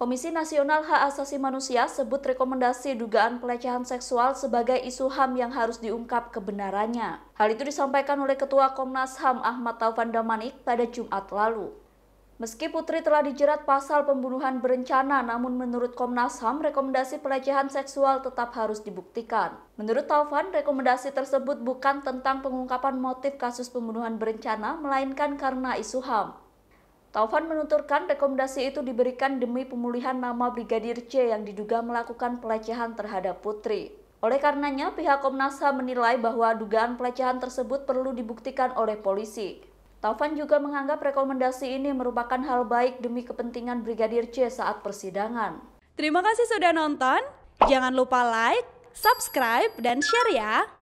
Komisi Nasional Hak Asasi Manusia sebut rekomendasi dugaan pelecehan seksual sebagai isu HAM yang harus diungkap kebenarannya. Hal itu disampaikan oleh Ketua Komnas HAM Ahmad Taufan Damanik pada Jumat lalu. Meski Putri telah dijerat pasal pembunuhan berencana, namun menurut Komnas HAM, rekomendasi pelecehan seksual tetap harus dibuktikan. Menurut Taufan, rekomendasi tersebut bukan tentang pengungkapan motif kasus pembunuhan berencana, melainkan karena isu HAM. Taufan menuturkan rekomendasi itu diberikan demi pemulihan nama Brigadir C yang diduga melakukan pelecehan terhadap Putri. Oleh karenanya, pihak Komnas HAM menilai bahwa dugaan pelecehan tersebut perlu dibuktikan oleh polisi. Taufan juga menganggap rekomendasi ini merupakan hal baik demi kepentingan Brigadir C saat persidangan. Terima kasih sudah nonton. Jangan lupa like, subscribe, dan share ya.